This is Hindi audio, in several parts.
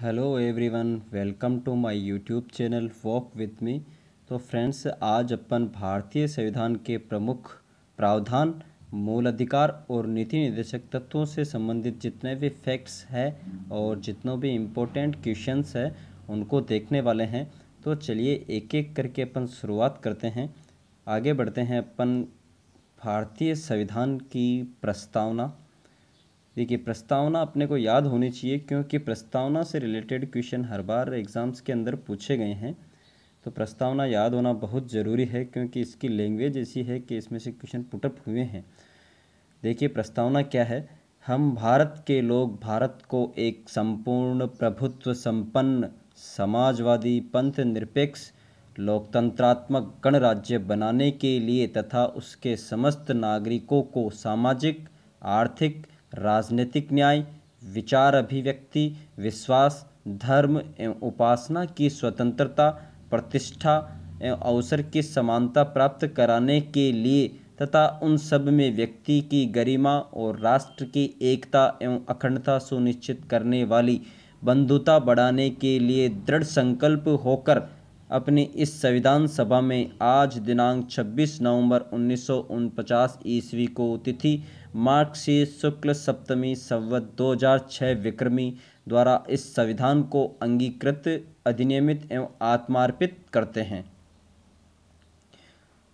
hello everyone welcome to my YouTube channel walk with me तो फ्रेंड्स आज अपन भारतीय संविधान के प्रमुख प्रावधान मूल अधिकार और नीति निर्देशक तत्वों से संबंधित जितने भी फैक्ट्स हैं और जितनों भी इम्पोर्टेंट क्वेश्चंस हैं उनको देखने वाले हैं तो चलिए एक एक करके अपन शुरुआत करते हैं आगे बढ़ते हैं अपन भारतीय संविधान की प्रस्तावना देखिए प्रस्तावना अपने को याद होनी चाहिए क्योंकि प्रस्तावना से रिलेटेड क्वेश्चन हर बार एग्ज़ाम्स के अंदर पूछे गए हैं तो प्रस्तावना याद होना बहुत ज़रूरी है क्योंकि इसकी लैंग्वेज ऐसी है कि इसमें से क्वेश्चन पुटअप हुए हैं देखिए प्रस्तावना क्या है हम भारत के लोग भारत को एक संपूर्ण प्रभुत्व संपन्न समाजवादी पंथ निरपेक्ष लोकतंत्रात्मक गणराज्य बनाने के लिए तथा उसके समस्त नागरिकों को सामाजिक आर्थिक राजनीतिक न्याय विचार अभिव्यक्ति विश्वास धर्म एवं उपासना की स्वतंत्रता प्रतिष्ठा एवं अवसर की समानता प्राप्त कराने के लिए तथा उन सब में व्यक्ति की गरिमा और राष्ट्र की एकता एवं अखंडता सुनिश्चित करने वाली बंधुता बढ़ाने के लिए दृढ़ संकल्प होकर अपने इस संविधान सभा में आज दिनांक 26 नवंबर उन्नीस ईस्वी को तिथि मार्क्सीस शुक्ल सप्तमी संवत 2006 विक्रमी द्वारा इस संविधान को अंगीकृत अधिनियमित एवं आत्मार्पित करते हैं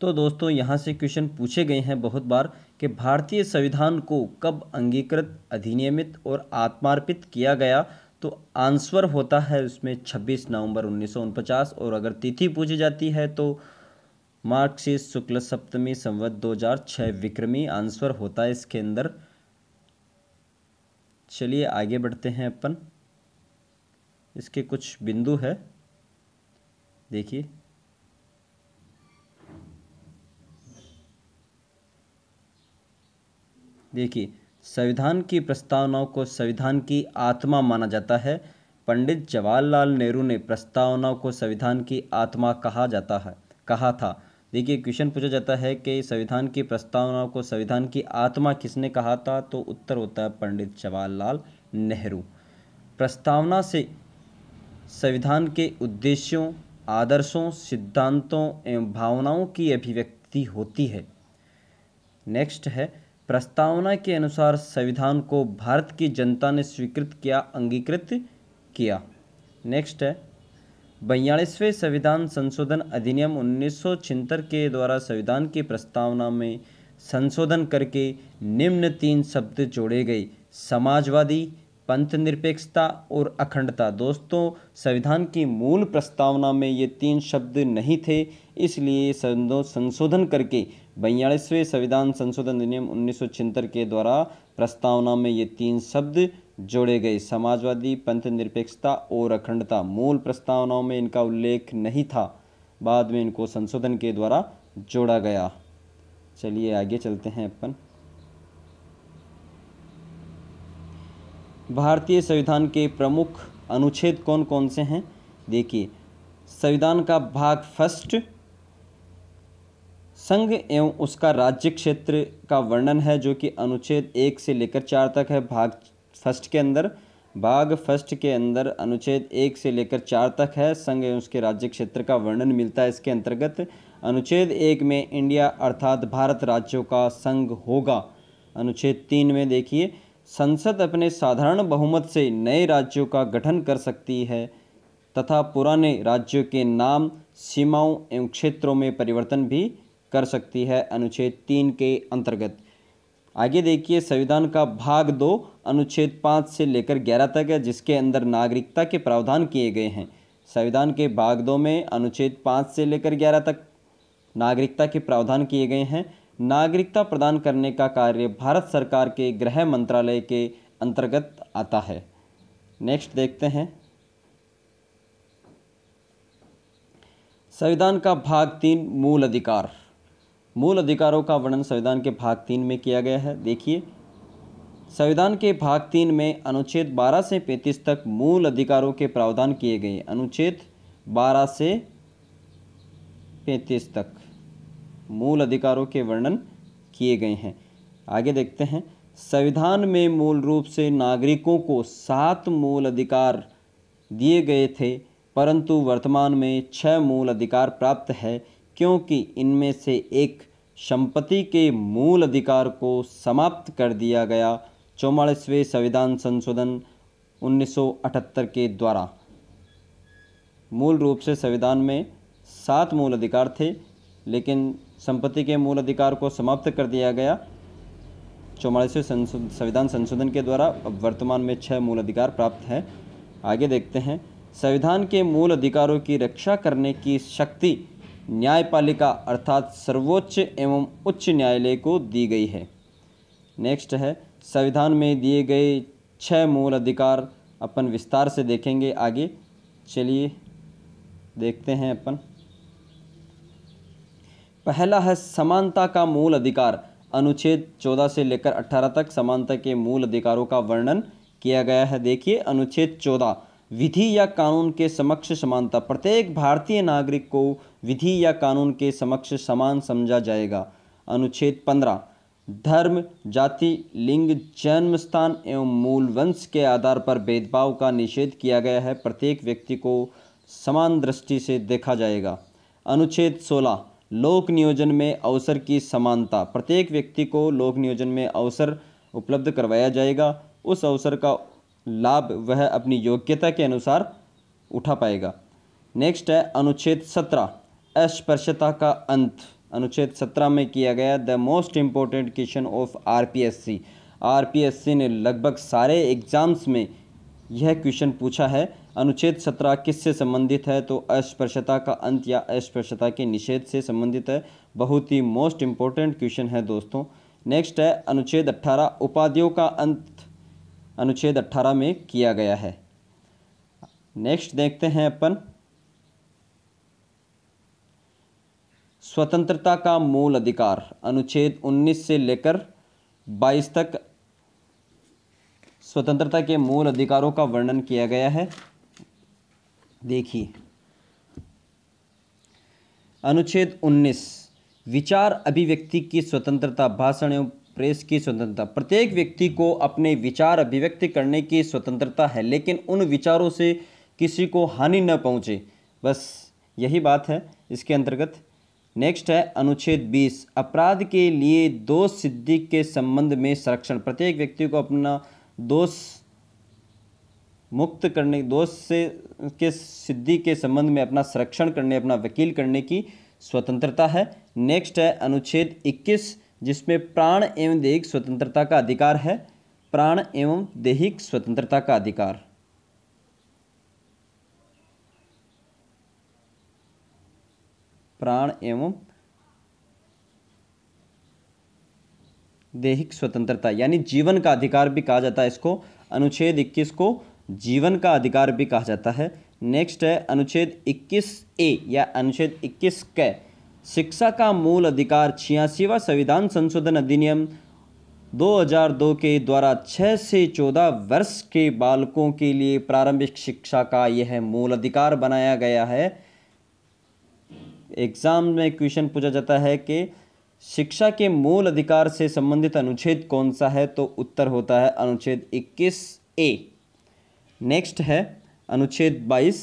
तो दोस्तों यहाँ से क्वेश्चन पूछे गए हैं बहुत बार कि भारतीय संविधान को कब अंगीकृत अधिनियमित और आत्मार्पित किया गया तो आंसर होता है उसमें 26 नवंबर उन्नीस और अगर तिथि पूछी जाती है तो मार्कशीस शुक्ल सप्तमी संवत 2006 विक्रमी आंसर होता है इसके अंदर चलिए आगे बढ़ते हैं अपन इसके कुछ बिंदु है देखिए देखिए संविधान की प्रस्तावनाओं को संविधान की आत्मा माना जाता है पंडित जवाहरलाल नेहरू ने प्रस्तावनाओं को संविधान की आत्मा कहा जाता है कहा था देखिए क्वेश्चन पूछा जाता है कि संविधान की प्रस्तावना को संविधान की आत्मा किसने कहा था तो उत्तर होता है पंडित जवाहरलाल नेहरू प्रस्तावना से संविधान के उद्देश्यों आदर्शों सिद्धांतों एवं भावनाओं की अभिव्यक्ति होती है नेक्स्ट है प्रस्तावना के अनुसार संविधान को भारत की जनता ने स्वीकृत किया अंगीकृत किया नेक्स्ट है बयालीसवें संविधान संशोधन अधिनियम उन्नीस के द्वारा संविधान की प्रस्तावना में संशोधन करके निम्न तीन शब्द जोड़े गए समाजवादी पंथ निरपेक्षता और अखंडता दोस्तों संविधान की मूल प्रस्तावना में ये तीन शब्द नहीं थे इसलिए संशोधन करके बयालीसवें संविधान संशोधन अधिनियम उन्नीस के द्वारा प्रस्तावना में ये तीन शब्द जोड़े गए समाजवादी पंथ निरपेक्षता और अखंडता मूल प्रस्तावनाओं में इनका उल्लेख नहीं था बाद में इनको संशोधन के द्वारा जोड़ा गया चलिए आगे चलते हैं अपन भारतीय संविधान के प्रमुख अनुच्छेद कौन कौन से हैं देखिए संविधान का भाग फर्स्ट संघ एवं उसका राज्य क्षेत्र का वर्णन है जो कि अनुच्छेद एक से लेकर चार तक है भाग फर्स्ट के अंदर भाग फर्स्ट के अंदर अनुच्छेद एक से लेकर चार तक है संघ एवं उसके राज्य क्षेत्र का वर्णन मिलता है इसके अंतर्गत अनुच्छेद एक में इंडिया अर्थात भारत राज्यों का संघ होगा अनुच्छेद तीन में देखिए संसद अपने साधारण बहुमत से नए राज्यों का गठन कर सकती है तथा पुराने राज्यों के नाम सीमाओं एवं क्षेत्रों में परिवर्तन भी कर सकती है अनुच्छेद तीन के अंतर्गत आगे देखिए संविधान का भाग दो अनुच्छेद पाँच से लेकर ग्यारह तक है जिसके अंदर नागरिकता के प्रावधान किए गए हैं संविधान के भाग दो में अनुच्छेद पाँच से लेकर ग्यारह तक नागरिकता के प्रावधान किए गए हैं नागरिकता प्रदान करने का कार्य भारत सरकार के गृह मंत्रालय के अंतर्गत आता है नेक्स्ट देखते हैं संविधान का भाग तीन मूल अधिकार मूल अधिकारों का वर्णन संविधान के भाग तीन में किया गया है देखिए संविधान के भाग तीन में अनुच्छेद 12 से 35 तक मूल अधिकारों के प्रावधान किए गए अनुच्छेद 12 से 35 तक मूल अधिकारों के वर्णन किए गए हैं आगे देखते हैं संविधान में मूल रूप से नागरिकों को सात मूल अधिकार दिए गए थे परंतु वर्तमान में छह मूल अधिकार प्राप्त है क्योंकि इनमें से एक संपत्ति के मूल अधिकार को समाप्त कर दिया गया चौवालीसवें संविधान संशोधन 1978 के द्वारा मूल रूप से संविधान में सात मूल अधिकार थे लेकिन संपत्ति के मूल अधिकार को समाप्त कर दिया गया चौवालीसवें संशोधन संविधान संशोधन के द्वारा अब वर्तमान में छः मूल अधिकार प्राप्त हैं आगे देखते हैं संविधान के मूल अधिकारों की रक्षा करने की शक्ति न्यायपालिका अर्थात सर्वोच्च एवं उच्च न्यायालय को दी गई है नेक्स्ट है संविधान में दिए गए छह मूल अधिकार अपन विस्तार से देखेंगे आगे चलिए देखते हैं अपन पहला है समानता का मूल अधिकार अनुच्छेद 14 से लेकर 18 तक समानता के मूल अधिकारों का वर्णन किया गया है देखिए अनुच्छेद 14 विधि या कानून के समक्ष समानता प्रत्येक भारतीय नागरिक को विधि या कानून के समक्ष समान समझा जाएगा अनुच्छेद पंद्रह धर्म जाति लिंग जन्म स्थान एवं मूल वंश के आधार पर भेदभाव का निषेध किया गया है प्रत्येक व्यक्ति को समान दृष्टि से देखा जाएगा अनुच्छेद 16 लोक नियोजन में अवसर की समानता प्रत्येक व्यक्ति को लोक नियोजन में अवसर उपलब्ध करवाया जाएगा उस अवसर का लाभ वह अपनी योग्यता के अनुसार उठा पाएगा नेक्स्ट है अनुच्छेद सत्रह अस्पृश्यता का अंत अनुच्छेद 17 में किया गया the most important question of RPSC RPSC ने लगभग सारे एग्ज़ाम्स में यह क्वेश्चन पूछा है अनुच्छेद 17 किससे संबंधित है तो अस्पृश्यता का अंत या अस्पृश्यता के निषेध से संबंधित है बहुत ही मोस्ट इम्पोर्टेंट क्वेश्चन है दोस्तों नेक्स्ट है अनुच्छेद अट्ठारह उपाधियों का अंत अनुच्छेद अट्ठारह में किया गया है नेक्स्ट देखते हैं अपन स्वतंत्रता का मूल अधिकार अनुच्छेद 19 से लेकर 22 तक स्वतंत्रता के मूल अधिकारों का वर्णन किया गया है देखिए अनुच्छेद 19 विचार अभिव्यक्ति की स्वतंत्रता भाषण एवं प्रेस की स्वतंत्रता प्रत्येक व्यक्ति को अपने विचार अभिव्यक्ति करने की स्वतंत्रता है लेकिन उन विचारों से किसी को हानि न पहुँचे बस यही बात है इसके अंतर्गत नेक्स्ट है अनुच्छेद 20 अपराध के लिए दोष सिद्धि के संबंध में संरक्षण प्रत्येक व्यक्ति को अपना दोष मुक्त करने दोष से के सिद्धि के संबंध में अपना संरक्षण करने अपना वकील करने की स्वतंत्रता है नेक्स्ट है अनुच्छेद 21 जिसमें प्राण एवं दैहिक स्वतंत्रता का अधिकार है प्राण एवं दैहिक स्वतंत्रता का अधिकार प्राण एवं देहिक स्वतंत्रता यानी जीवन का अधिकार भी कहा जाता है इसको अनुच्छेद 21 को जीवन का अधिकार भी कहा जाता है नेक्स्ट है अनुच्छेद 21 ए या अनुच्छेद 21 क शिक्षा का मूल अधिकार छियासीवा संविधान संशोधन अधिनियम 2002 के द्वारा 6 से 14 वर्ष के बालकों के लिए प्रारंभिक शिक्षा का यह मूल अधिकार बनाया गया है एग्ज़ाम में क्वेश्चन पूछा जाता है कि शिक्षा के मूल अधिकार से संबंधित अनुच्छेद कौन सा है तो उत्तर होता है अनुच्छेद 21 ए नेक्स्ट है अनुच्छेद 22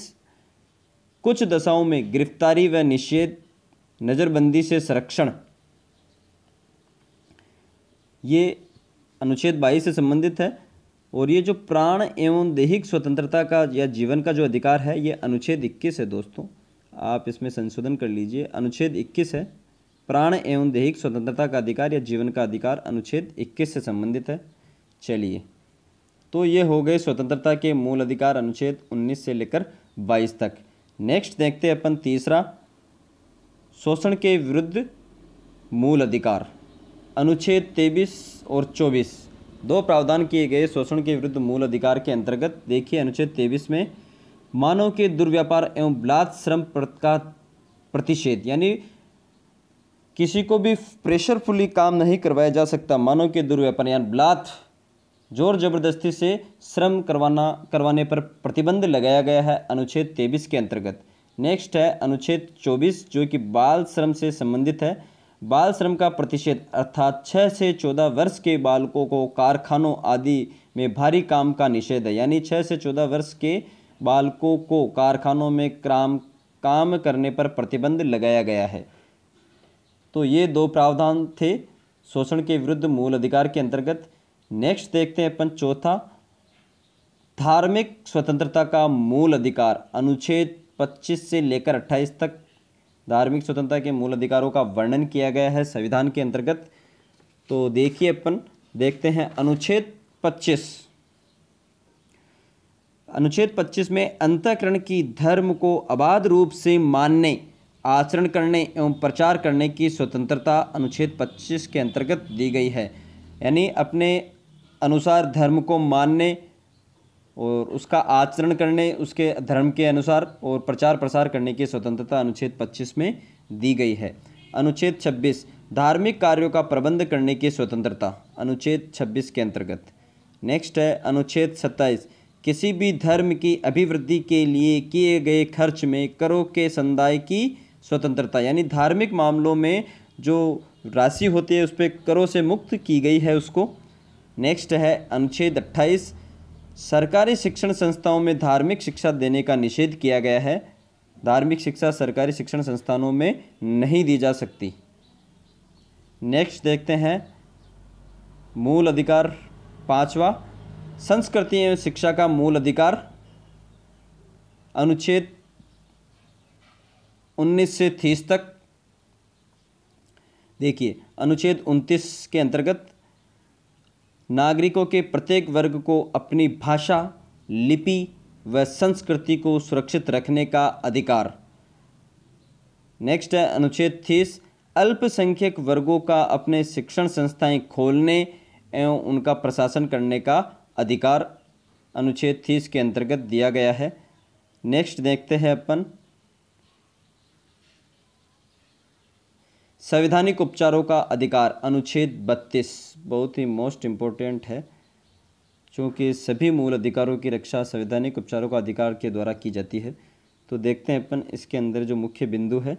कुछ दशाओं में गिरफ्तारी व निषेध नज़रबंदी से संरक्षण ये अनुच्छेद 22 से संबंधित है और ये जो प्राण एवं दैहिक स्वतंत्रता का या जीवन का जो अधिकार है ये अनुच्छेद 21 है दोस्तों आप इसमें संशोधन कर लीजिए अनुच्छेद 21 है प्राण एवं दैहिक स्वतंत्रता का अधिकार या जीवन का अधिकार अनुच्छेद 21 से संबंधित है चलिए तो ये हो गए स्वतंत्रता के मूल अधिकार अनुच्छेद 19 से लेकर 22 तक नेक्स्ट देखते हैं अपन तीसरा शोषण के विरुद्ध मूल अधिकार अनुच्छेद तेईस और चौबीस दो प्रावधान किए गए शोषण के विरुद्ध मूल अधिकार के अंतर्गत देखिए अनुच्छेद तेईस में मानव के दुर्व्यापार एवं बलात् श्रम का प्रतिषेध यानी किसी को भी प्रेशरफुली काम नहीं करवाया जा सकता मानव के दुर्व्यापार यानी बलात् जोर जबरदस्ती से श्रम करवाना करवाने पर प्रतिबंध लगाया गया है अनुच्छेद तेईस के अंतर्गत नेक्स्ट है अनुच्छेद चौबीस जो कि बाल श्रम से संबंधित है बाल श्रम का प्रतिषेध अर्थात छः से चौदह वर्ष के बालकों को कारखानों आदि में भारी काम का निषेध है यानी छः से चौदह वर्ष के बालकों को कारखानों में क्राम काम करने पर प्रतिबंध लगाया गया है तो ये दो प्रावधान थे शोषण के विरुद्ध मूल अधिकार के अंतर्गत नेक्स्ट देखते हैं अपन चौथा धार्मिक स्वतंत्रता का मूल अधिकार अनुच्छेद 25 से लेकर 28 तक धार्मिक स्वतंत्रता के मूल अधिकारों का वर्णन किया गया है संविधान के अंतर्गत तो देखिए अपन देखते हैं अनुच्छेद पच्चीस अनुच्छेद 25 में अंतकरण की धर्म को अबाध रूप से मानने आचरण करने एवं प्रचार करने की स्वतंत्रता अनुच्छेद 25 के अंतर्गत दी गई है यानी अपने अनुसार धर्म को मानने और उसका आचरण करने उसके धर्म के अनुसार और प्रचार प्रसार करने की स्वतंत्रता अनुच्छेद 25 में दी गई है अनुच्छेद 26 धार्मिक कार्यों का प्रबंध करने की स्वतंत्रता अनुच्छेद 26 के अंतर्गत नेक्स्ट है अनुच्छेद 27 किसी भी धर्म की अभिवृद्धि के लिए किए गए खर्च में करों के संदाय की स्वतंत्रता यानी धार्मिक मामलों में जो राशि होती है उस पर करों से मुक्त की गई है उसको नेक्स्ट है अनुच्छेद अट्ठाईस सरकारी शिक्षण संस्थाओं में धार्मिक शिक्षा देने का निषेध किया गया है धार्मिक शिक्षा सरकारी शिक्षण संस्थानों में नहीं दी जा सकती नेक्स्ट देखते हैं मूल अधिकार पाँचवा संस्कृति एवं शिक्षा का मूल अधिकार अनुच्छेद 19 से तीस तक देखिए अनुच्छेद 29 के अंतर्गत नागरिकों के प्रत्येक वर्ग को अपनी भाषा लिपि व संस्कृति को सुरक्षित रखने का अधिकार नेक्स्ट है अनुच्छेद तीस अल्पसंख्यक वर्गों का अपने शिक्षण संस्थाएं खोलने एवं उनका प्रशासन करने का अधिकार अनुच्छेद तीस के अंतर्गत दिया गया है नेक्स्ट देखते हैं अपन संवैधानिक उपचारों का अधिकार अनुच्छेद बत्तीस बहुत ही मोस्ट इम्पोर्टेंट है क्योंकि सभी मूल अधिकारों की रक्षा संवैधानिक उपचारों का अधिकार के द्वारा की जाती है तो देखते हैं अपन इसके अंदर जो मुख्य बिंदु है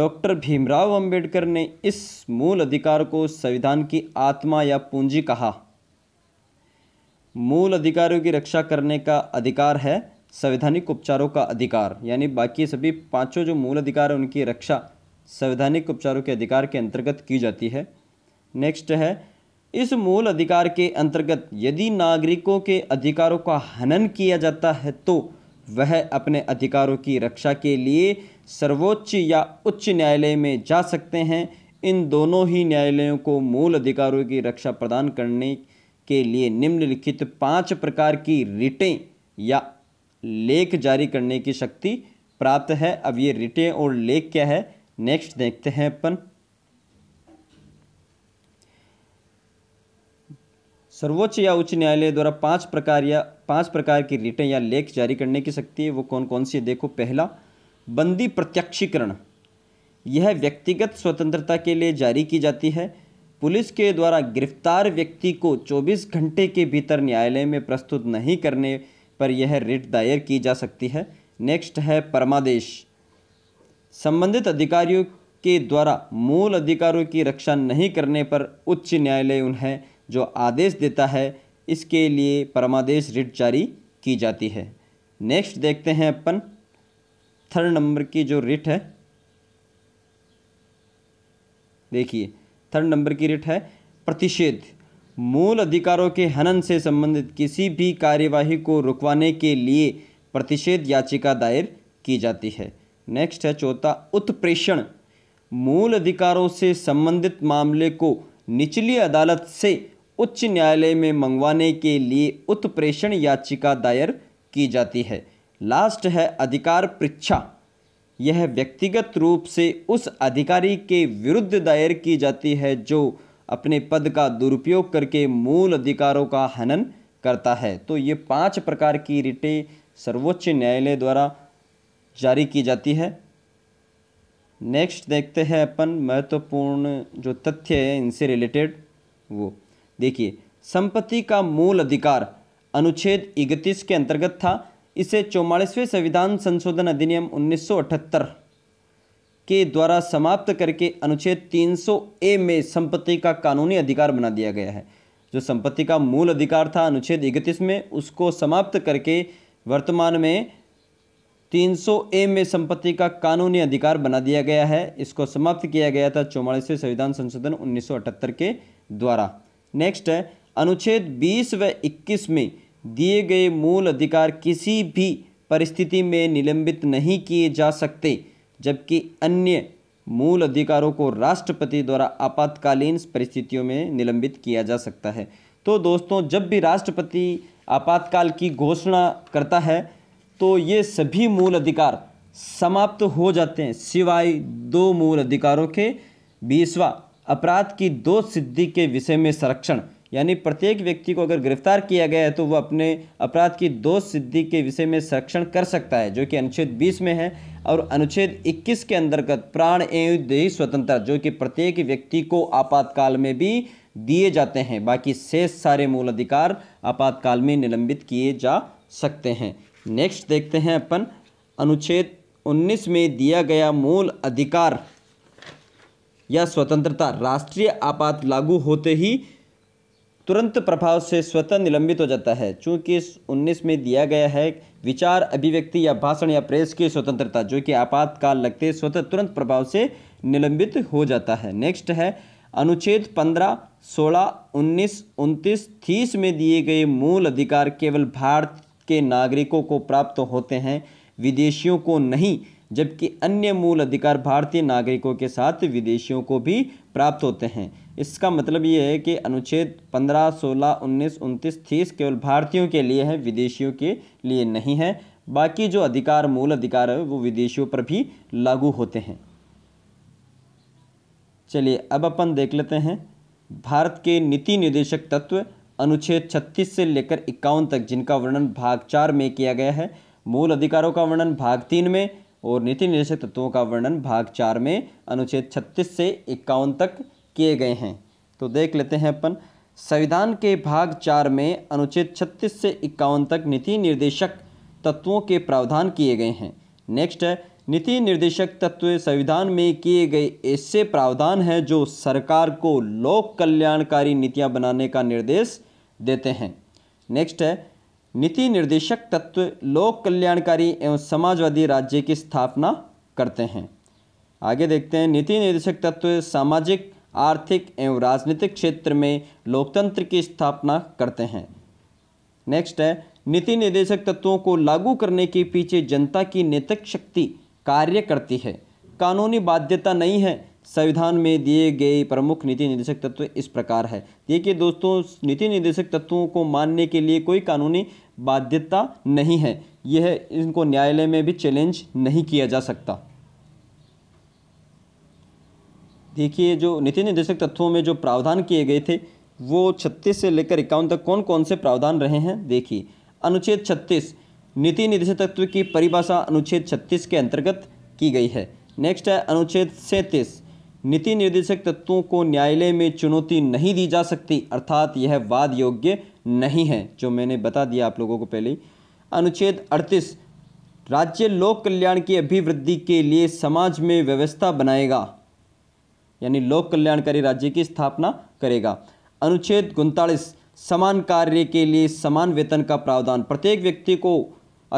डॉक्टर भीमराव अंबेडकर ने इस मूल अधिकार को संविधान की आत्मा या पूंजी कहा मूल अधिकारों की रक्षा करने का अधिकार है संवैधानिक उपचारों का अधिकार यानी बाकी सभी पांचों जो मूल अधिकार हैं उनकी रक्षा संवैधानिक उपचारों के अधिकार के अंतर्गत की जाती है नेक्स्ट है इस मूल अधिकार के अंतर्गत यदि नागरिकों के अधिकारों का हनन किया जाता है तो वह अपने अधिकारों की रक्षा के लिए सर्वोच्च या उच्च न्यायालय में जा सकते हैं इन दोनों ही न्यायालयों को मूल अधिकारों की रक्षा प्रदान करने के लिए निम्नलिखित पांच प्रकार की रिटें या लेख जारी करने की शक्ति प्राप्त है अब ये रिटें और लेख क्या है नेक्स्ट देखते हैं अपन सर्वोच्च या उच्च न्यायालय द्वारा पांच प्रकार या पांच प्रकार की रिटें या लेख जारी करने की शक्ति है वो कौन कौन सी है देखो पहला बंदी प्रत्यक्षीकरण यह व्यक्तिगत स्वतंत्रता के लिए जारी की जाती है पुलिस के द्वारा गिरफ्तार व्यक्ति को 24 घंटे के भीतर न्यायालय में प्रस्तुत नहीं करने पर यह रिट दायर की जा सकती है नेक्स्ट है परमादेश संबंधित अधिकारियों के द्वारा मूल अधिकारों की रक्षा नहीं करने पर उच्च न्यायालय उन्हें जो आदेश देता है इसके लिए परमादेश रिट जारी की जाती है नेक्स्ट देखते हैं अपन थर्ड नंबर की जो रिट है देखिए थर्ड नंबर की रेट है प्रतिषेध मूल अधिकारों के हनन से संबंधित किसी भी कार्यवाही को रुकवाने के लिए प्रतिषेध याचिका दायर की जाती है नेक्स्ट है चौथा उत्प्रेषण मूल अधिकारों से संबंधित मामले को निचली अदालत से उच्च न्यायालय में मंगवाने के लिए उत्प्रेषण याचिका दायर की जाती है लास्ट है अधिकार परीक्षा यह व्यक्तिगत रूप से उस अधिकारी के विरुद्ध दायर की जाती है जो अपने पद का दुरुपयोग करके मूल अधिकारों का हनन करता है तो ये पांच प्रकार की रिटें सर्वोच्च न्यायालय द्वारा जारी की जाती है नेक्स्ट देखते हैं अपन महत्वपूर्ण जो तथ्य है इनसे रिलेटेड वो देखिए संपत्ति का मूल अधिकार अनुच्छेद इकतीस के अंतर्गत था इसे चौवालीसवें संविधान संशोधन अधिनियम 1978 के द्वारा समाप्त करके अनुच्छेद 300 ए में संपत्ति का कानूनी अधिकार बना दिया गया है जो संपत्ति का मूल अधिकार था अनुच्छेद इकतीस में उसको समाप्त करके वर्तमान में 300 ए में संपत्ति का कानूनी अधिकार बना दिया गया है इसको समाप्त किया गया था चौवालीसवें संविधान संशोधन उन्नीस के द्वारा नेक्स्ट अनुच्छेद बीस व इक्कीस में दिए गए मूल अधिकार किसी भी परिस्थिति में निलंबित नहीं किए जा सकते जबकि अन्य मूल अधिकारों को राष्ट्रपति द्वारा आपातकालीन परिस्थितियों में निलंबित किया जा सकता है तो दोस्तों जब भी राष्ट्रपति आपातकाल की घोषणा करता है तो ये सभी मूल अधिकार समाप्त हो जाते हैं सिवाय दो मूल अधिकारों के बीसवा अपराध की दो सिद्धि के विषय में संरक्षण यानी प्रत्येक व्यक्ति को अगर गिरफ्तार किया गया है तो वह अपने अपराध की दो सिद्धि के विषय में संरक्षण कर सकता है जो कि अनुच्छेद 20 में है और अनुच्छेद 21 के अंतर्गत प्राण एवं देही स्वतंत्रता जो कि प्रत्येक व्यक्ति को आपातकाल में भी दिए जाते हैं बाकी शेष सारे मूल अधिकार आपातकाल में निलंबित किए जा सकते हैं नेक्स्ट देखते हैं अपन अनुच्छेद 19 में दिया गया मूल अधिकार या स्वतंत्रता राष्ट्रीय आपात लागू होते ही तुरंत प्रभाव से स्वतः निलंबित हो जाता है चूंकि इस उन्नीस में दिया गया है विचार अभिव्यक्ति या भाषण या प्रेस की स्वतंत्रता जो कि आपातकाल लगते स्वतः तुरंत प्रभाव से निलंबित हो जाता है नेक्स्ट है अनुच्छेद 15, 16, 19, 29, 30 में दिए गए मूल अधिकार केवल भारत के नागरिकों को प्राप्त होते हैं विदेशियों को नहीं जबकि अन्य मूल अधिकार भारतीय नागरिकों के साथ विदेशियों को भी प्राप्त होते हैं इसका मतलब ये है कि अनुच्छेद 15, 16, 19, 29, 30 केवल भारतीयों के लिए है विदेशियों के लिए नहीं है बाकी जो अधिकार मूल अधिकार है वो विदेशियों पर भी लागू होते हैं चलिए अब अपन देख लेते हैं भारत के नीति निर्देशक तत्व अनुच्छेद 36 से लेकर इक्यावन तक जिनका वर्णन भाग चार में किया गया है मूल अधिकारों का वर्णन भाग तीन में और नीति निर्देशक तत्वों का वर्णन भाग चार में अनुच्छेद 36 से इक्यावन तक किए गए हैं तो देख लेते हैं अपन संविधान के भाग चार में अनुच्छेद छत्तीस से इक्यावन तक नीति निर्देशक तत्वों के प्रावधान किए गए हैं नेक्स्ट है नीति निर्देशक तत्व संविधान में किए गए ऐसे प्रावधान हैं जो सरकार को लोक कल्याणकारी नीतियां बनाने का निर्देश देते हैं नेक्स्ट है नीति निर्देशक तत्व लोक कल्याणकारी एवं समाजवादी राज्य की स्थापना करते हैं आगे देखते हैं नीति निर्देशक तत्व सामाजिक आर्थिक एवं राजनीतिक क्षेत्र में लोकतंत्र की स्थापना करते हैं नेक्स्ट है नीति निर्देशक तत्वों को लागू करने के पीछे जनता की नेतक शक्ति कार्य करती है कानूनी बाध्यता नहीं है संविधान में दिए गए प्रमुख नीति निर्देशक तत्व इस प्रकार है देखिए दोस्तों नीति निर्देशक तत्वों को मानने के लिए कोई कानूनी बाध्यता नहीं है यह इनको न्यायालय में भी चैलेंज नहीं किया जा सकता देखिए जो नीति निर्देशक तत्वों में जो प्रावधान किए गए थे वो छत्तीस से लेकर इक्यावन तक कौन कौन से प्रावधान रहे हैं देखिए अनुच्छेद छत्तीस नीति निर्देशक तत्व की परिभाषा अनुच्छेद छत्तीस के अंतर्गत की गई है नेक्स्ट है अनुच्छेद सैंतीस नीति निर्देशक तत्वों को न्यायालय में चुनौती नहीं दी जा सकती अर्थात यह वाद योग्य नहीं है जो मैंने बता दिया आप लोगों को पहले ही अनुच्छेद अड़तीस राज्य लोक कल्याण की अभिवृद्धि के लिए समाज में व्यवस्था बनाएगा यानी लोक कल्याणकारी राज्य की स्थापना करेगा अनुच्छेद उनतालीस समान कार्य के लिए समान वेतन का प्रावधान प्रत्येक व्यक्ति को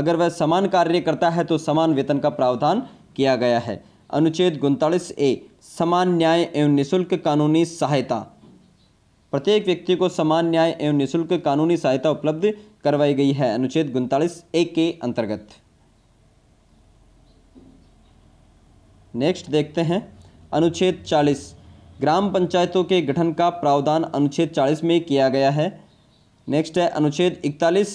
अगर वह समान कार्य करता है तो समान वेतन का प्रावधान किया गया है अनुच्छेद उनतालीस ए समान न्याय एवं निःशुल्क कानूनी सहायता प्रत्येक व्यक्ति को समान न्याय एवं निःशुल्क कानूनी सहायता उपलब्ध करवाई गई है अनुच्छेद उनतालीस ए के अंतर्गत नेक्स्ट देखते हैं अनुच्छेद 40 ग्राम पंचायतों के गठन का प्रावधान अनुच्छेद 40 में किया गया है नेक्स्ट है अनुच्छेद 41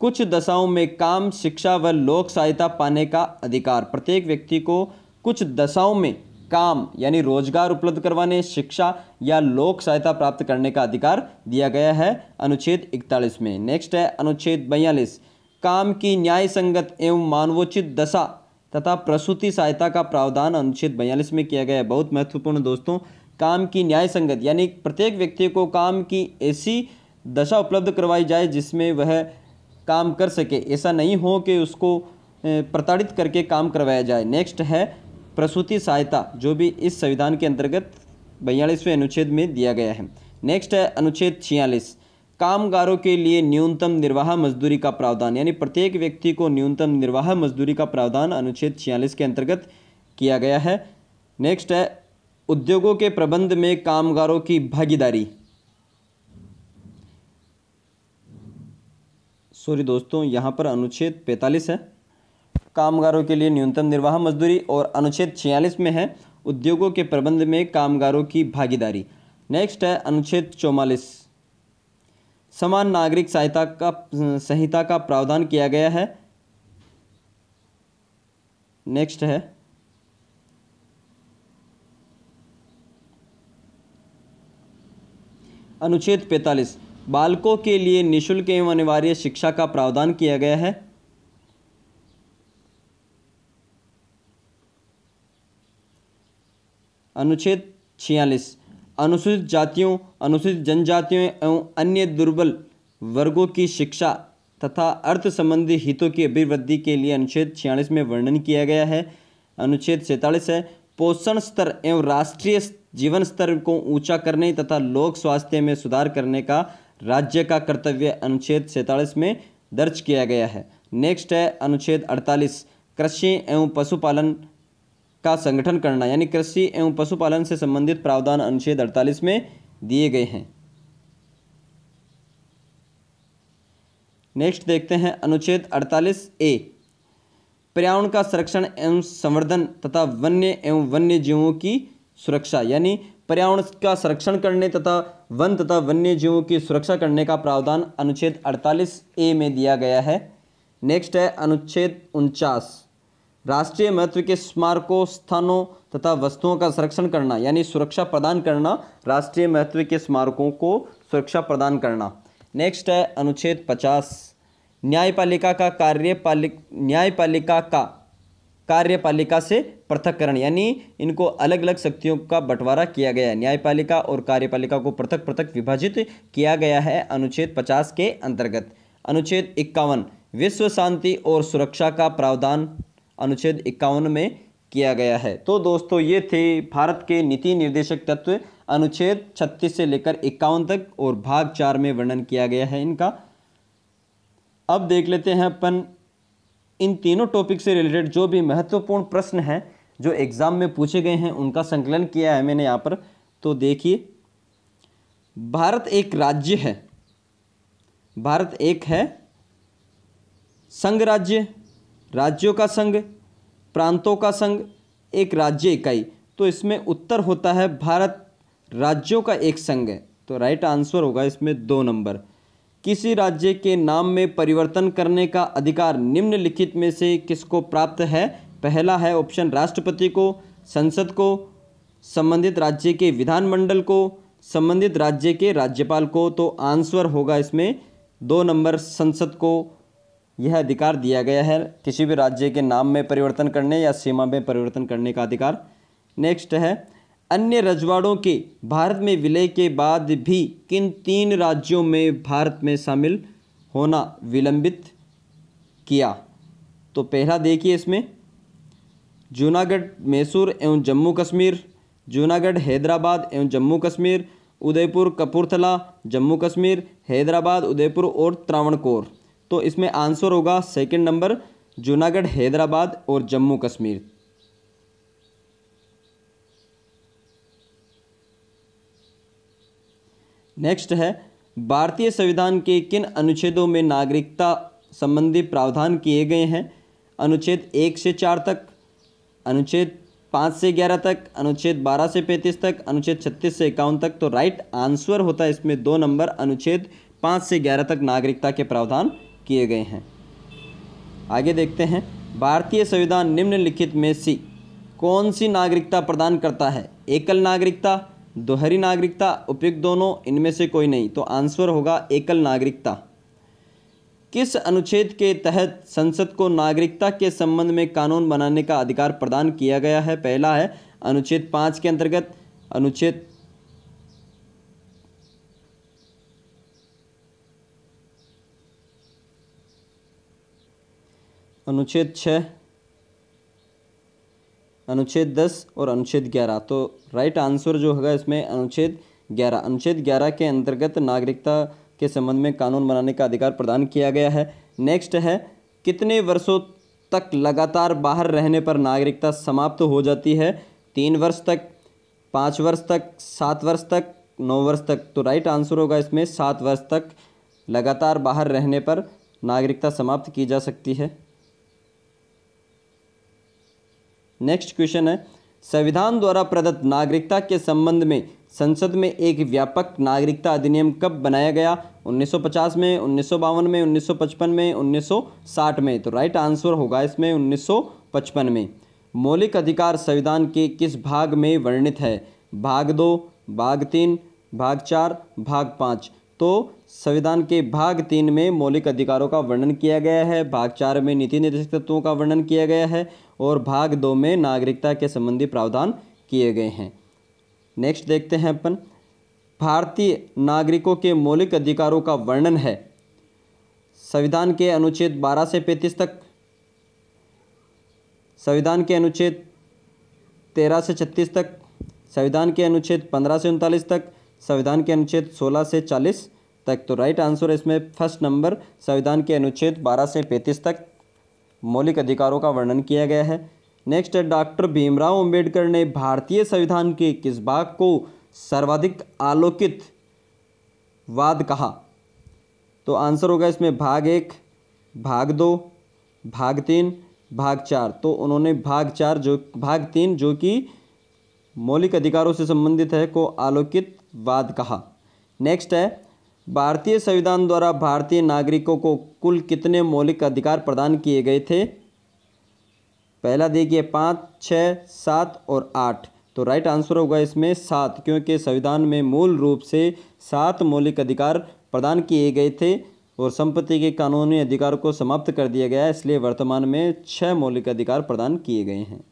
कुछ दशाओं में काम शिक्षा व लोक सहायता पाने का अधिकार प्रत्येक व्यक्ति को कुछ दशाओं में काम यानी रोजगार उपलब्ध करवाने शिक्षा या लोक सहायता प्राप्त करने का अधिकार दिया गया है अनुच्छेद 41 में नेक्स्ट है अनुच्छेद बयालीस काम की न्याय संगत एवं मानवोचित दशा तथा प्रसूति सहायता का प्रावधान अनुच्छेद बयालीस में किया गया है बहुत महत्वपूर्ण दोस्तों काम की न्याय संगत यानी प्रत्येक व्यक्ति को काम की ऐसी दशा उपलब्ध करवाई जाए जिसमें वह काम कर सके ऐसा नहीं हो कि उसको प्रताड़ित करके काम करवाया जाए नेक्स्ट है प्रसूति सहायता जो भी इस संविधान के अंतर्गत बयालीसवें अनुच्छेद में दिया गया है नेक्स्ट है अनुच्छेद छियालीस कामगारों के लिए न्यूनतम निर्वाह मजदूरी का प्रावधान यानी प्रत्येक व्यक्ति को न्यूनतम निर्वाह मजदूरी का प्रावधान अनुच्छेद छियालीस के अंतर्गत किया गया है नेक्स्ट है उद्योगों के प्रबंध में कामगारों की भागीदारी सॉरी दोस्तों यहाँ पर अनुच्छेद 45 है कामगारों के लिए न्यूनतम निर्वाह मजदूरी और अनुच्छेद 46 में है उद्योगों के प्रबंध में कामगारों की भागीदारी नेक्स्ट है अनुच्छेद चौवालीस समान नागरिक सहायता का संहिता का प्रावधान किया गया है नेक्स्ट है अनुच्छेद 45 बालकों के लिए निशुल्क एवं अनिवार्य शिक्षा का प्रावधान किया गया है अनुच्छेद छियालीस अनुसूचित जातियों अनुसूचित जनजातियों एवं अन्य दुर्बल वर्गों की शिक्षा तथा अर्थ संबंधी हितों की अभिवृद्धि के लिए अनुच्छेद छियालीस में वर्णन किया गया है अनुच्छेद सैंतालीस है पोषण स्तर एवं राष्ट्रीय जीवन स्तर को ऊंचा करने तथा लोक स्वास्थ्य में सुधार करने का राज्य का कर्तव्य अनुच्छेद सैंतालीस में दर्ज किया गया है नेक्स्ट है अनुच्छेद अड़तालीस कृषि एवं पशुपालन का संगठन करना यानी कृषि एवं पशुपालन से संबंधित प्रावधान अनुच्छेद अड़तालीस में दिए गए हैं नेक्स्ट देखते हैं अनुच्छेद 48 ए पर्यावरण का संरक्षण एवं संवर्धन तथा वन्य एवं वन्य जीवों की सुरक्षा यानी पर्यावरण का संरक्षण करने तथा वन तथा वन्य जीवों की सुरक्षा करने का प्रावधान अनुच्छेद 48 ए में दिया गया है नेक्स्ट है अनुच्छेद उनचास राष्ट्रीय महत्व के स्मारकों स्थानों तथा वस्तुओं का संरक्षण करना यानी सुरक्षा प्रदान करना राष्ट्रीय महत्व के स्मारकों को सुरक्षा प्रदान करना नेक्स्ट है अनुच्छेद पचास न्यायपालिका का कार्यपालिक न्यायपालिका का कार्यपालिका से पृथककरण यानी इनको अलग अलग शक्तियों का बंटवारा किया गया है न्यायपालिका और कार्यपालिका को पृथक पृथक विभाजित किया गया है अनुच्छेद पचास के अंतर्गत अनुच्छेद इक्यावन विश्व शांति और सुरक्षा का प्रावधान अनुच्छेद इक्यावन में किया गया है तो दोस्तों ये थे भारत के नीति निर्देशक तत्व अनुच्छेद 36 से लेकर इक्यावन तक और भाग चार में वर्णन किया गया है इनका अब देख लेते हैं अपन इन तीनों टॉपिक से रिलेटेड जो भी महत्वपूर्ण प्रश्न हैं जो एग्ज़ाम में पूछे गए हैं उनका संकलन किया है मैंने यहाँ पर तो देखिए भारत एक राज्य है भारत एक है संघ राज्य राज्यों का संघ प्रांतों का संघ एक राज्य इकाई तो इसमें उत्तर होता है भारत राज्यों का एक संघ है तो राइट आंसर होगा इसमें दो नंबर किसी राज्य के नाम में परिवर्तन करने का अधिकार निम्नलिखित में से किसको प्राप्त है पहला है ऑप्शन राष्ट्रपति को संसद को संबंधित राज्य के विधानमंडल को संबंधित राज्य के राज्यपाल को तो आंसर होगा इसमें दो नंबर संसद को यह अधिकार दिया गया है किसी भी राज्य के नाम में परिवर्तन करने या सीमा में परिवर्तन करने का अधिकार नेक्स्ट है अन्य रजवाड़ों के भारत में विलय के बाद भी किन तीन राज्यों में भारत में शामिल होना विलंबित किया तो पहला देखिए इसमें जूनागढ़ मैसूर एवं जम्मू कश्मीर जूनागढ़ हैदराबाद एवं जम्मू कश्मीर उदयपुर कपूरथला जम्मू कश्मीर हैदराबाद उदयपुर और त्रावणकोर तो इसमें आंसर होगा सेकंड नंबर जूनागढ़ हैदराबाद और जम्मू कश्मीर नेक्स्ट है भारतीय संविधान के किन अनुच्छेदों में नागरिकता संबंधी प्रावधान किए गए हैं अनुच्छेद एक से चार तक अनुच्छेद पाँच से ग्यारह तक अनुच्छेद बारह से पैंतीस तक अनुच्छेद छत्तीस से इक्यावन तक तो राइट आंसर होता है इसमें दो नंबर अनुच्छेद पाँच से ग्यारह तक नागरिकता के प्रावधान किए गए हैं आगे देखते हैं भारतीय संविधान निम्नलिखित में सी कौन सी नागरिकता प्रदान करता है एकल नागरिकता दोहरी नागरिकता उपयुक्त दोनों इनमें से कोई नहीं तो आंसर होगा एकल नागरिकता किस अनुच्छेद के तहत संसद को नागरिकता के संबंध में कानून बनाने का अधिकार प्रदान किया गया है पहला है अनुच्छेद पाँच के अंतर्गत अनुच्छेद अनुच्छेद छः अनुच्छेद दस और अनुच्छेद ग्यारह तो राइट आंसर जो होगा इसमें अनुच्छेद ग्यारह अनुच्छेद ग्यारह के अंतर्गत नागरिकता के संबंध में कानून बनाने का अधिकार प्रदान किया गया है नेक्स्ट है कितने वर्षों तक लगातार बाहर रहने पर नागरिकता समाप्त हो जाती है तीन वर्ष तक पाँच वर्ष तक सात वर्ष तक नौ वर्ष तक तो राइट आंसर होगा इसमें सात वर्ष तक लगातार बाहर रहने पर नागरिकता समाप्त की जा सकती है नेक्स्ट क्वेश्चन है संविधान द्वारा प्रदत्त नागरिकता के संबंध में संसद में एक व्यापक नागरिकता अधिनियम कब बनाया गया 1950 में उन्नीस में 1955 में 1960 में तो राइट आंसर होगा इसमें 1955 में मौलिक अधिकार संविधान के किस भाग में वर्णित है भाग दो भाग तीन भाग चार भाग पाँच तो संविधान के भाग तीन में मौलिक अधिकारों का वर्णन किया गया है भाग चार में नीति निर्देशक तत्वों का वर्णन किया गया है और भाग दो में नागरिकता के संबंधी प्रावधान किए गए हैं नेक्स्ट देखते हैं अपन भारतीय नागरिकों के मौलिक अधिकारों का वर्णन है संविधान के अनुच्छेद 12 से 35 तक संविधान के अनुच्छेद 13 से 36 तक संविधान के अनुच्छेद 15 से उनतालीस तक संविधान के अनुच्छेद 16 से चालीस तक तो राइट आंसर है इसमें फर्स्ट नंबर संविधान के अनुच्छेद 12 से 35 तक मौलिक अधिकारों का वर्णन किया गया है नेक्स्ट है डॉक्टर भीमराव अंबेडकर ने भारतीय संविधान के किस भाग को सर्वाधिक आलोकित वाद कहा तो आंसर होगा इसमें भाग एक भाग दो भाग तीन भाग चार तो उन्होंने भाग चार जो भाग तीन जो कि मौलिक अधिकारों से संबंधित है को आलोकित वाद कहा नेक्स्ट है भारतीय संविधान द्वारा भारतीय नागरिकों को कुल कितने मौलिक अधिकार प्रदान किए गए थे पहला देखिए पाँच छः सात और आठ तो राइट आंसर होगा इसमें सात क्योंकि संविधान में मूल रूप से सात मौलिक अधिकार प्रदान किए गए थे और संपत्ति के कानूनी अधिकार को समाप्त कर दिया गया है इसलिए वर्तमान में छः मौलिक अधिकार प्रदान किए गए हैं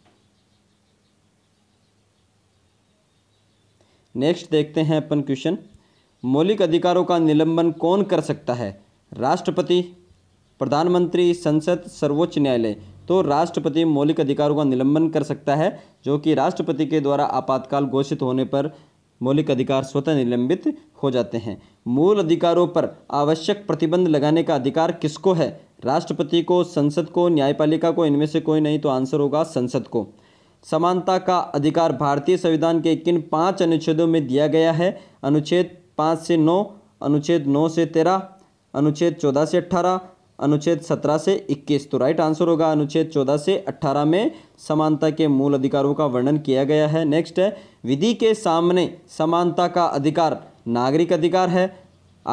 नेक्स्ट देखते हैं अपन क्वेश्चन मौलिक अधिकारों का निलंबन कौन कर सकता है राष्ट्रपति प्रधानमंत्री संसद सर्वोच्च न्यायालय तो राष्ट्रपति मौलिक अधिकारों का निलंबन कर सकता है जो कि राष्ट्रपति के द्वारा आपातकाल घोषित होने पर मौलिक अधिकार स्वतः निलंबित हो जाते हैं मूल अधिकारों पर आवश्यक प्रतिबंध लगाने का अधिकार किसको है राष्ट्रपति को संसद को न्यायपालिका को इनमें से कोई नहीं तो आंसर होगा संसद को समानता का अधिकार भारतीय संविधान के किन पांच अनुच्छेदों में दिया गया है अनुच्छेद पाँच से नौ अनुच्छेद नौ से तेरह अनुच्छेद चौदह से अट्ठारह अनुच्छेद सत्रह से इक्कीस तो राइट आंसर होगा अनुच्छेद चौदह से अट्ठारह में समानता के मूल अधिकारों का वर्णन किया गया है नेक्स्ट है विधि के सामने समानता का अधिकार नागरिक अधिकार है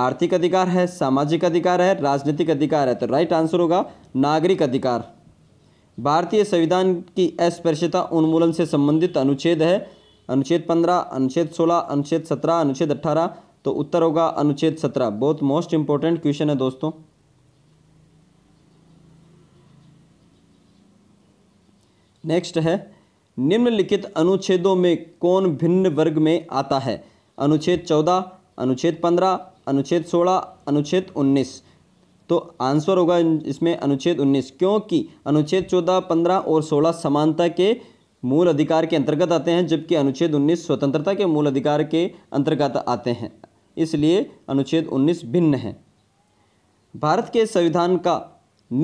आर्थिक अधिकार है सामाजिक अधिकार है राजनीतिक अधिकार है तो राइट आंसर होगा नागरिक अधिकार भारतीय संविधान की अस्पृश्यता उन्मूलन से संबंधित अनुच्छेद है अनुच्छेद पंद्रह अनुच्छेद सोलह अनुच्छेद सत्रह अनुच्छेद अट्ठारह तो उत्तर होगा अनुच्छेद सत्रह बहुत मोस्ट इंपॉर्टेंट क्वेश्चन है दोस्तों नेक्स्ट है निम्नलिखित अनुच्छेदों में कौन भिन्न वर्ग में आता है अनुच्छेद चौदह अनुच्छेद पंद्रह अनुच्छेद सोलह अनुच्छेद उन्नीस तो आंसर होगा इसमें अनुच्छेद उन्नीस क्योंकि अनुच्छेद चौदह पंद्रह और सोलह समानता के मूल अधिकार के अंतर्गत आते हैं जबकि अनुच्छेद उन्नीस स्वतंत्रता के मूल अधिकार के अंतर्गत आते हैं इसलिए अनुच्छेद 19 भिन्न है भारत के संविधान का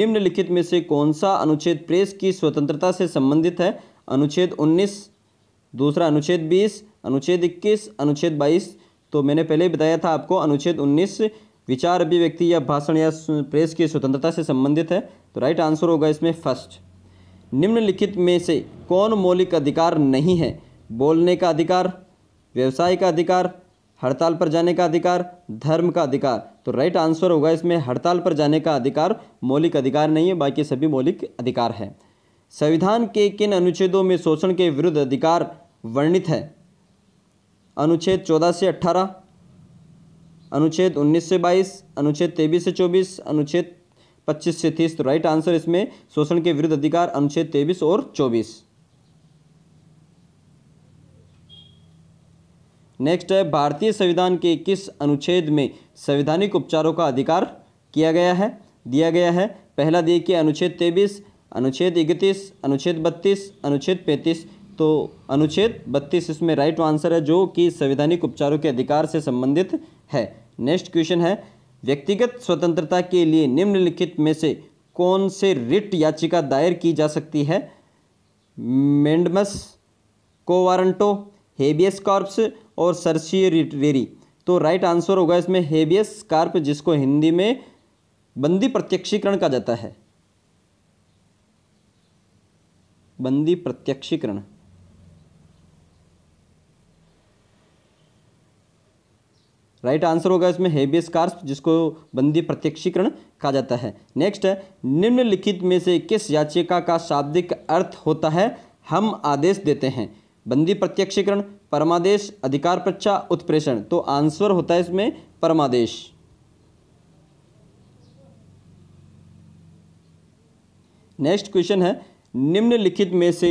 निम्नलिखित में से कौन सा अनुच्छेद प्रेस की स्वतंत्रता से संबंधित है अनुच्छेद 19 दूसरा अनुच्छेद 20 अनुच्छेद 21 अनुच्छेद 22 तो मैंने पहले ही बताया था आपको अनुच्छेद 19 विचार अभिव्यक्ति या भाषण या प्रेस की स्वतंत्रता से संबंधित है तो राइट आंसर होगा इसमें फर्स्ट निम्नलिखित में से कौन मौलिक अधिकार नहीं है बोलने का अधिकार व्यवसाय का अधिकार हड़ताल पर जाने का अधिकार धर्म का अधिकार तो राइट आंसर होगा इसमें हड़ताल पर जाने का अधिकार मौलिक अधिकार नहीं है बाकी सभी मौलिक अधिकार है संविधान के किन अनुच्छेदों में शोषण के विरुद्ध अधिकार वर्णित है अनुच्छेद 14 से 18, अनुच्छेद 19 से 22, अनुच्छेद 23 से 24, अनुच्छेद 25 से 30 तो राइट आंसर इसमें शोषण के विरुद्ध अधिकार अनुच्छेद 23 और 24 नेक्स्ट है भारतीय संविधान के किस अनुच्छेद में संवैधानिक उपचारों का अधिकार किया गया है दिया गया है पहला देखिए अनुच्छेद तेईस अनुच्छेद इकतीस अनुच्छेद बत्तीस अनुच्छेद पैंतीस तो अनुच्छेद बत्तीस इसमें राइट आंसर है जो कि संवैधानिक उपचारों के अधिकार से संबंधित है नेक्स्ट क्वेश्चन है व्यक्तिगत स्वतंत्रता के लिए निम्नलिखित में से कौन से रिट याचिका दायर की जा सकती है मेंडमस कोवारंटो हेबियस कॉर्प्स और सर्शियरी तो राइट आंसर होगा इसमें हेबियस कार्प जिसको हिंदी में बंदी प्रत्यक्षीकरण कहा जाता है बंदी प्रत्यक्षीकरण राइट आंसर होगा इसमें हेबियस कार्प जिसको बंदी प्रत्यक्षीकरण कहा जाता है नेक्स्ट निम्नलिखित में से किस याचिका का शाब्दिक अर्थ होता है हम आदेश देते हैं बंदी प्रत्यक्षीकरण परमादेश अधिकार प्रच्छा उत्प्रेषण तो आंसर होता है इसमें परमादेश नेक्स्ट क्वेश्चन है निम्नलिखित में से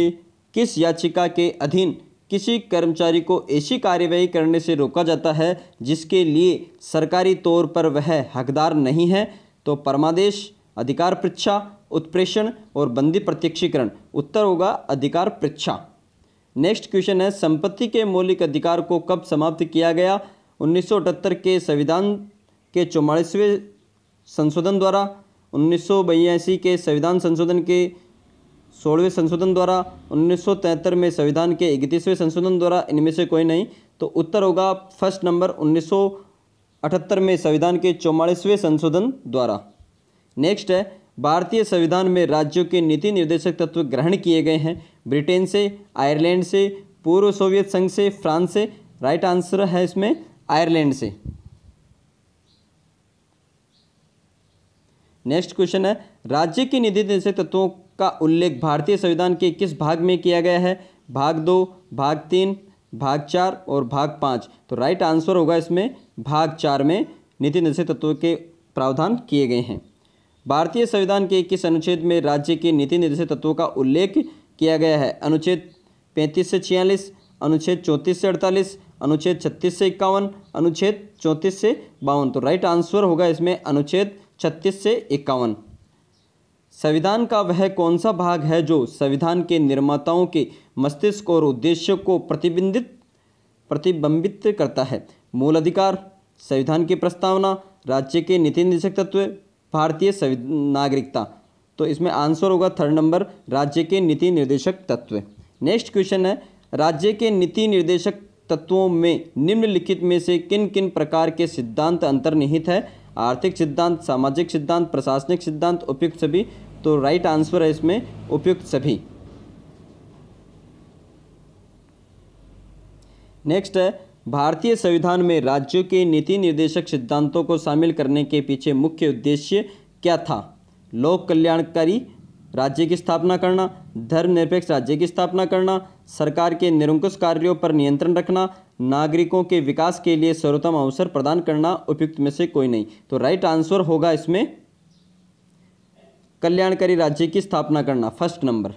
किस याचिका के अधीन किसी कर्मचारी को ऐसी कार्यवाही करने से रोका जाता है जिसके लिए सरकारी तौर पर वह हकदार नहीं है तो परमादेश अधिकार परीक्षा उत्प्रेषण और बंदी प्रत्यक्षीकरण उत्तर होगा अधिकार परीक्षा नेक्स्ट क्वेश्चन है संपत्ति के मौलिक अधिकार को कब समाप्त किया गया उन्नीस के संविधान के चौवालीसवें संशोधन द्वारा उन्नीस के संविधान संशोधन के सोलहवें संशोधन द्वारा उन्नीस में संविधान के इकतीसवें संशोधन द्वारा इनमें से कोई नहीं तो उत्तर होगा फर्स्ट नंबर उन्नीस में संविधान के चौवालीसवें संशोधन द्वारा नेक्स्ट है भारतीय संविधान में राज्यों के नीति निर्देशक तत्व ग्रहण किए गए हैं ब्रिटेन से आयरलैंड से पूर्व सोवियत संघ से फ्रांस से राइट आंसर है इसमें आयरलैंड से नेक्स्ट क्वेश्चन है राज्य के निधि निर्देशक तत्वों का उल्लेख भारतीय संविधान के किस भाग में किया गया है भाग दो भाग तीन भाग चार और भाग पाँच तो राइट आंसर होगा इसमें भाग चार में नीति निर्देशक तत्वों के प्रावधान किए गए हैं भारतीय संविधान के इक्कीस अनुच्छेद में राज्य के नीति निर्देशक तत्वों का उल्लेख किया गया है अनुच्छेद पैंतीस से छियालीस अनुच्छेद चौंतीस से अड़तालीस अनुच्छेद छत्तीस से इक्यावन अनुच्छेद चौंतीस से बावन तो राइट आंसर होगा इसमें अनुच्छेद छत्तीस से इक्यावन संविधान का वह कौन सा भाग है जो संविधान के निर्माताओं के मस्तिष्क और उद्देश्य को प्रतिबिंबित प्रतिबिंबित करता है मूल अधिकार संविधान की प्रस्तावना राज्य के नीति निर्देशक तत्व भारतीय नागरिकता तो इसमें आंसर होगा थर्ड नंबर राज्य के नीति निर्देशक तत्व नेक्स्ट क्वेश्चन है राज्य के नीति निर्देशक तत्वों में निम्नलिखित में से किन किन प्रकार के सिद्धांत अंतर्निहित है आर्थिक सिद्धांत सामाजिक सिद्धांत प्रशासनिक सिद्धांत उपयुक्त सभी तो राइट आंसर है इसमें उपयुक्त सभी नेक्स्ट है भारतीय संविधान में राज्यों के नीति निर्देशक सिद्धांतों को शामिल करने के पीछे मुख्य उद्देश्य क्या था लोक कल्याणकारी राज्य की स्थापना करना धर्मनिरपेक्ष राज्य की स्थापना करना सरकार के निरंकुश कार्यों पर नियंत्रण रखना नागरिकों के विकास के लिए सर्वोत्तम अवसर प्रदान करना उपयुक्त में से कोई नहीं तो राइट आंसर होगा इसमें कल्याणकारी राज्य की स्थापना करना फर्स्ट नंबर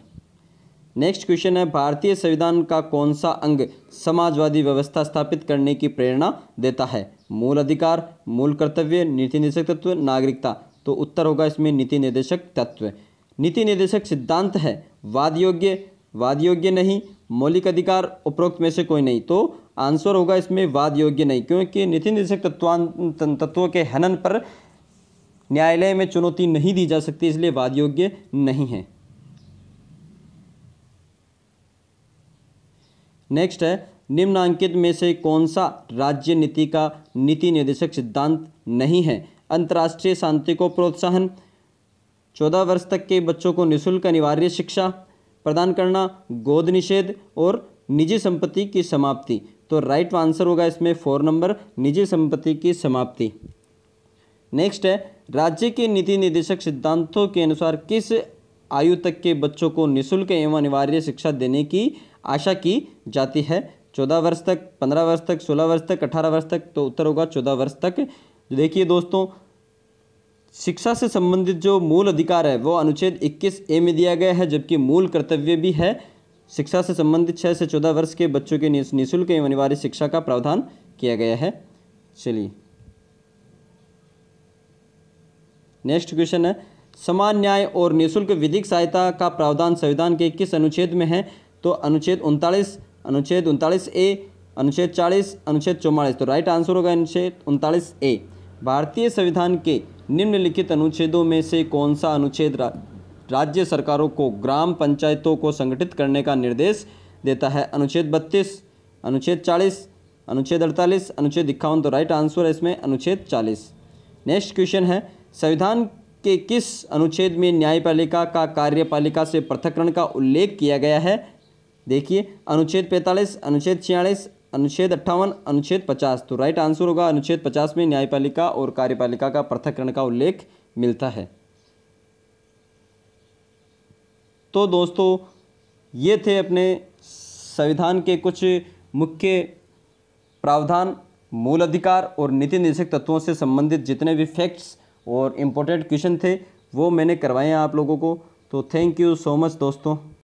नेक्स्ट क्वेश्चन है भारतीय संविधान का कौन सा अंग समाजवादी व्यवस्था स्थापित करने की प्रेरणा देता है मूल अधिकार मूल कर्तव्य नीति निर्देशक तत्व नागरिकता तो उत्तर होगा इसमें नीति निर्देशक तत्व नीति निर्देशक सिद्धांत है वाद योग्य वाद योग्य नहीं मौलिक अधिकार उपरोक्त में से कोई नहीं तो आंसर होगा इसमें वाद योग्य नहीं क्योंकि नीति निर्देशक तत्वान तत्वों के हनन पर न्यायालय में चुनौती नहीं दी जा सकती इसलिए वाद योग्य नहीं है नेक्स्ट है निम्नांकित में से कौन सा राज्य नीति का नीति निर्देशक सिद्धांत नहीं है अंतर्राष्ट्रीय शांति को प्रोत्साहन चौदह वर्ष तक के बच्चों को निःशुल्क अनिवार्य शिक्षा प्रदान करना गोद निषेध और निजी संपत्ति की समाप्ति तो राइट आंसर होगा इसमें फोर नंबर निजी संपत्ति की समाप्ति नेक्स्ट है राज्य के नीति निर्देशक सिद्धांतों के अनुसार किस आयु तक के बच्चों को निःशुल्क एवं अनिवार्य शिक्षा देने की आशा की जाती है चौदह वर्ष तक पंद्रह वर्ष तक सोलह वर्ष तक अठारह वर्ष तक तो उत्तर होगा चौदह वर्ष तक देखिए दोस्तों शिक्षा से संबंधित जो मूल अधिकार है वो अनुच्छेद 21 ए में दिया गया है जबकि मूल कर्तव्य भी है शिक्षा से संबंधित छः से चौदह वर्ष के बच्चों के निःशुल्क एवं अनिवार्य शिक्षा का प्रावधान किया गया है चलिए नेक्स्ट क्वेश्चन है समान न्याय और निःशुल्क विधिक सहायता का प्रावधान संविधान के किस अनुच्छेद में है तो अनुच्छेद उनतालीस अनुच्छेद उनतालीस ए अनुच्छेद चालीस अनुच्छेद चौवालीस तो राइट आंसर होगा अनुच्छेद उनतालीस ए भारतीय संविधान के निम्नलिखित अनुच्छेदों में से कौन सा अनुच्छेद रा, राज्य सरकारों को ग्राम पंचायतों को संगठित करने का निर्देश देता है अनुच्छेद बत्तीस अनुच्छेद चालीस अनुच्छेद अड़तालीस अनुच्छेद इक्यावन तो राइट आंसर है इसमें अनुच्छेद चालीस नेक्स्ट क्वेश्चन है संविधान के किस अनुच्छेद में न्यायपालिका का कार्यपालिका से पृथककरण का उल्लेख किया गया है देखिए अनुच्छेद पैंतालीस अनुच्छेद छियालीस अनुच्छेद अट्ठावन अनुच्छेद पचास तो राइट आंसर होगा अनुच्छेद पचास में न्यायपालिका और कार्यपालिका का पृथककरण का उल्लेख मिलता है तो दोस्तों ये थे अपने संविधान के कुछ मुख्य प्रावधान मूल अधिकार और नीति निर्देशक तत्वों से संबंधित जितने भी फैक्ट्स और इम्पोर्टेंट क्वेश्चन थे वो मैंने करवाए हैं आप लोगों को तो थैंक यू सो मच दोस्तों